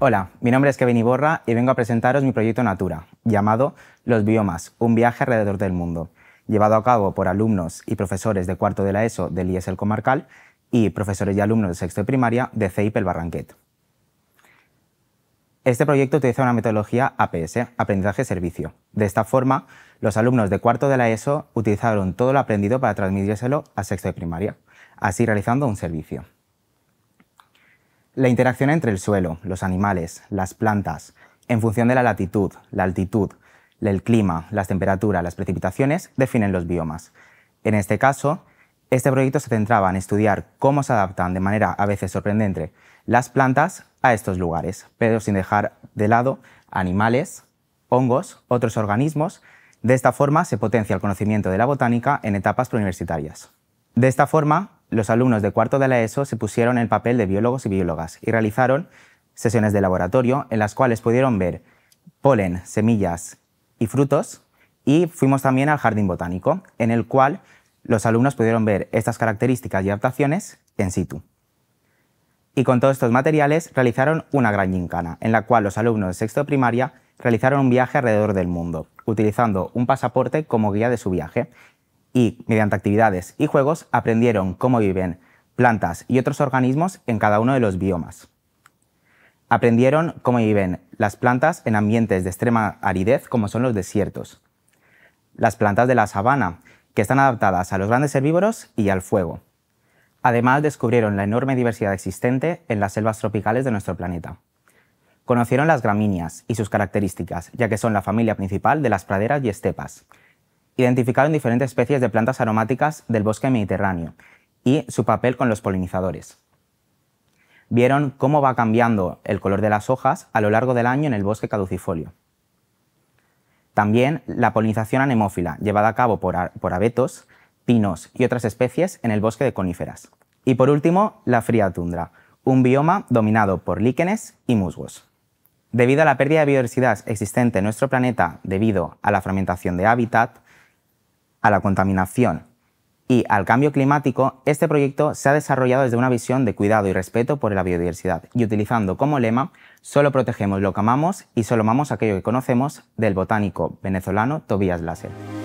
Hola, mi nombre es Kevin Iborra y vengo a presentaros mi proyecto Natura, llamado Los Biomas, un viaje alrededor del mundo, llevado a cabo por alumnos y profesores de cuarto de la ESO del IES Comarcal y profesores y alumnos de sexto de primaria de CEIP e El Barranquet. Este proyecto utiliza una metodología APS, aprendizaje-servicio. De esta forma, los alumnos de cuarto de la ESO utilizaron todo lo aprendido para transmitírselo a sexto de primaria, así realizando un servicio. La interacción entre el suelo, los animales, las plantas, en función de la latitud, la altitud, el clima, las temperaturas, las precipitaciones, definen los biomas. En este caso, este proyecto se centraba en estudiar cómo se adaptan de manera a veces sorprendente las plantas a estos lugares, pero sin dejar de lado animales, hongos, otros organismos. De esta forma se potencia el conocimiento de la botánica en etapas preuniversitarias. De esta forma, los alumnos de cuarto de la ESO se pusieron el papel de biólogos y biólogas y realizaron sesiones de laboratorio en las cuales pudieron ver polen, semillas y frutos y fuimos también al jardín botánico, en el cual los alumnos pudieron ver estas características y adaptaciones en situ. Y con todos estos materiales realizaron una gran gincana, en la cual los alumnos de sexto de primaria realizaron un viaje alrededor del mundo, utilizando un pasaporte como guía de su viaje, y, mediante actividades y juegos, aprendieron cómo viven plantas y otros organismos en cada uno de los biomas. Aprendieron cómo viven las plantas en ambientes de extrema aridez como son los desiertos. Las plantas de la sabana, que están adaptadas a los grandes herbívoros y al fuego. Además, descubrieron la enorme diversidad existente en las selvas tropicales de nuestro planeta. Conocieron las gramíneas y sus características, ya que son la familia principal de las praderas y estepas, identificaron diferentes especies de plantas aromáticas del bosque mediterráneo y su papel con los polinizadores. Vieron cómo va cambiando el color de las hojas a lo largo del año en el bosque caducifolio. También la polinización anemófila, llevada a cabo por, abetos, pinos y otras especies en el bosque de coníferas. Y por último, la fría tundra, un bioma dominado por líquenes y musgos. Debido a la pérdida de biodiversidad existente en nuestro planeta debido a la fragmentación de hábitat, a la contaminación y al cambio climático, este proyecto se ha desarrollado desde una visión de cuidado y respeto por la biodiversidad y utilizando como lema solo protegemos lo que amamos y solo amamos aquello que conocemos del botánico venezolano Tobías Lasser.